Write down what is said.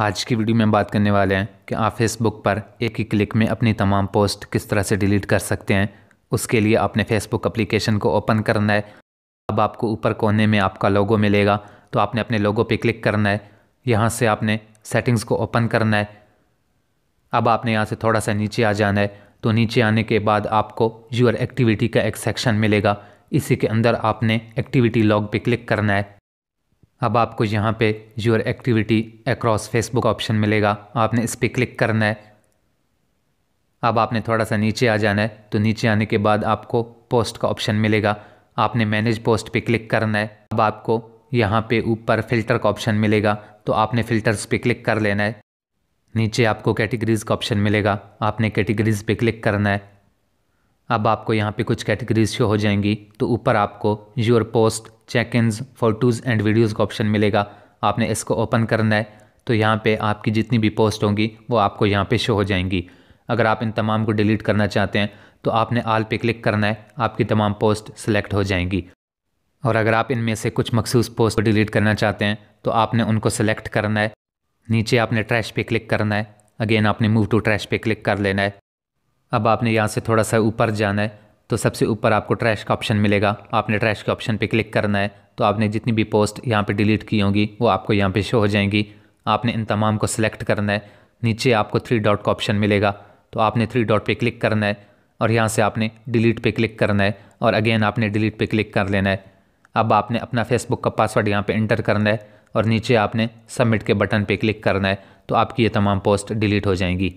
आज की वीडियो में हम बात करने वाले हैं कि आप फेसबुक पर एक ही क्लिक में अपनी तमाम पोस्ट किस तरह से डिलीट कर सकते हैं उसके लिए आपने फेसबुक एप्लीकेशन को ओपन करना है अब आपको ऊपर कोने में आपका लोगो मिलेगा तो आपने अपने लोगो पे क्लिक करना है यहाँ से आपने सेटिंग्स को ओपन करना है अब आपने यहाँ से थोड़ा सा नीचे आ जाना है तो नीचे आने के बाद आपको यूर एक्टिविटी का एक सेक्शन मिलेगा इसी के अंदर आपने एक्टिविटी लॉग पे क्लिक करना है अब आपको यहाँ पे your activity across Facebook option मिलेगा आपने इस पर क्लिक करना है अब आपने थोड़ा सा नीचे आ जाना है तो नीचे आने के बाद आपको पोस्ट का ऑप्शन मिलेगा आपने मैनेज पोस्ट पे क्लिक करना है अब आपको यहाँ पे ऊपर फ़िल्टर का ऑप्शन मिलेगा तो आपने फ़िल्टर्स पे क्लिक कर लेना है नीचे आपको कैटेगरीज़ का ऑप्शन मिलेगा आपने कैटेगरीज़ पे क्लिक करना है अब आपको यहाँ पे कुछ कैटेगरीज शो हो जाएंगी तो ऊपर आपको your post check ins photos and videos का ऑप्शन मिलेगा आपने इसको ओपन करना है तो यहाँ पे आपकी जितनी भी पोस्ट होंगी वो आपको यहाँ पे शो हो जाएंगी अगर आप इन तमाम को डिलीट करना चाहते हैं तो आपने आल पे क्लिक करना है आपकी तमाम पोस्ट सेलेक्ट हो जाएंगी और अगर आप इनमें से कुछ मखसूस पोस्ट डिलीट करना चाहते हैं तो आपने उनको सेलेक्ट करना है नीचे आपने ट्रैश पे क्लिक करना है अगेन आपने मूव टू ट्रैश पे क्लिक कर लेना है अब आपने यहाँ से थोड़ा सा ऊपर जाना है तो सबसे ऊपर आपको ट्रैश का ऑप्शन मिलेगा आपने ट्रैश के ऑप्शन पे क्लिक करना है तो आपने जितनी भी पोस्ट यहाँ पे डिलीट की होंगी वो आपको यहाँ पे शो हो जाएंगी आपने इन तमाम को सिलेक्ट करना है नीचे आपको थ्री डॉट का ऑप्शन मिलेगा तो आपने थ्री डॉट पे क्लिक करना है और यहाँ से आपने डिलीट पे क्लिक करना है और अगेन आपने डिलीट पे क्लिक कर लेना है अब आपने अपना फेसबुक का पासवर्ड यहाँ पे इंटर करना है और नीचे आपने सबमिट के बटन पे क्लिक करना है तो आपकी ये तमाम पोस्ट डिलीट हो जाएंगी